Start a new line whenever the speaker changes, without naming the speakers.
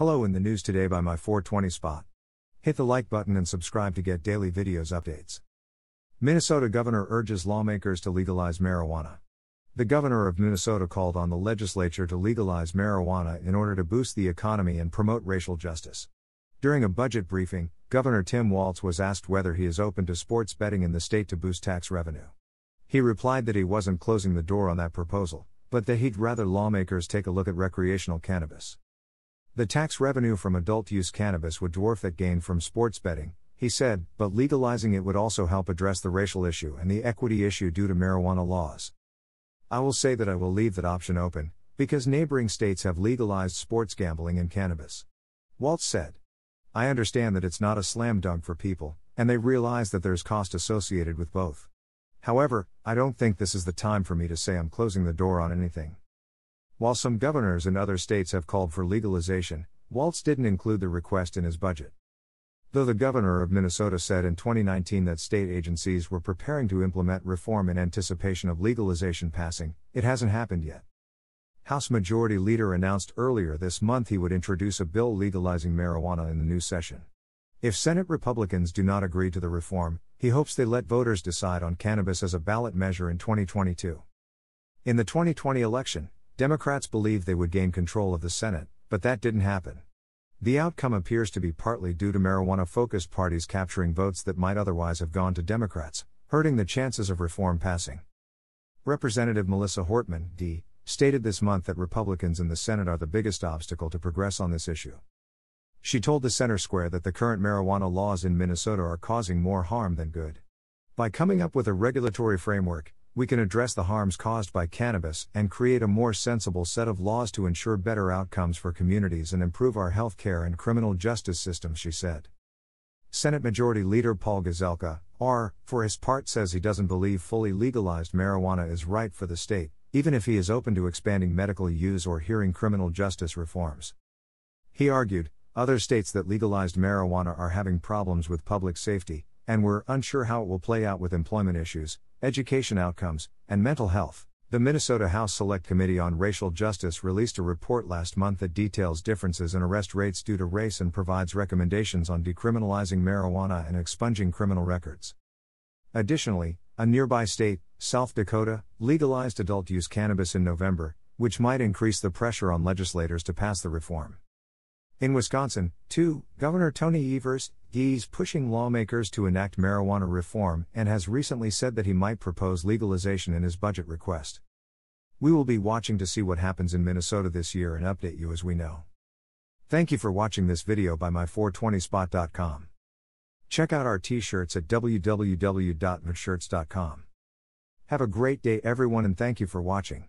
Hello in the news today by my 420 spot. Hit the like button and subscribe to get daily videos updates. Minnesota governor urges lawmakers to legalize marijuana. The governor of Minnesota called on the legislature to legalize marijuana in order to boost the economy and promote racial justice. During a budget briefing, Governor Tim Walz was asked whether he is open to sports betting in the state to boost tax revenue. He replied that he wasn't closing the door on that proposal, but that he'd rather lawmakers take a look at recreational cannabis. The tax revenue from adult use cannabis would dwarf that gain from sports betting, he said, but legalizing it would also help address the racial issue and the equity issue due to marijuana laws. I will say that I will leave that option open, because neighboring states have legalized sports gambling and cannabis. Waltz said. I understand that it's not a slam dunk for people, and they realize that there's cost associated with both. However, I don't think this is the time for me to say I'm closing the door on anything. While some governors in other states have called for legalization, Waltz didn't include the request in his budget. Though the governor of Minnesota said in 2019 that state agencies were preparing to implement reform in anticipation of legalization passing, it hasn't happened yet. House Majority Leader announced earlier this month he would introduce a bill legalizing marijuana in the new session. If Senate Republicans do not agree to the reform, he hopes they let voters decide on cannabis as a ballot measure in 2022. In the 2020 election, Democrats believed they would gain control of the Senate, but that didn't happen. The outcome appears to be partly due to marijuana focused parties capturing votes that might otherwise have gone to Democrats, hurting the chances of reform passing. Representative Melissa Hortman, D, stated this month that Republicans in the Senate are the biggest obstacle to progress on this issue. She told the Center Square that the current marijuana laws in Minnesota are causing more harm than good. By coming up with a regulatory framework, we can address the harms caused by cannabis and create a more sensible set of laws to ensure better outcomes for communities and improve our healthcare and criminal justice system, she said. Senate Majority Leader Paul Gazelka, R, for his part says he doesn't believe fully legalized marijuana is right for the state, even if he is open to expanding medical use or hearing criminal justice reforms. He argued, other states that legalized marijuana are having problems with public safety, and we're unsure how it will play out with employment issues, education outcomes, and mental health. The Minnesota House Select Committee on Racial Justice released a report last month that details differences in arrest rates due to race and provides recommendations on decriminalizing marijuana and expunging criminal records. Additionally, a nearby state, South Dakota, legalized adult use cannabis in November, which might increase the pressure on legislators to pass the reform. In Wisconsin, too, Governor Tony Evers, He's pushing lawmakers to enact marijuana reform and has recently said that he might propose legalization in his budget request. We will be watching to see what happens in Minnesota this year and update you as we know. Thank you for watching this video by my420spot.com. Check out our t-shirts at www.merchshirts.com. Have a great day everyone and thank you for watching.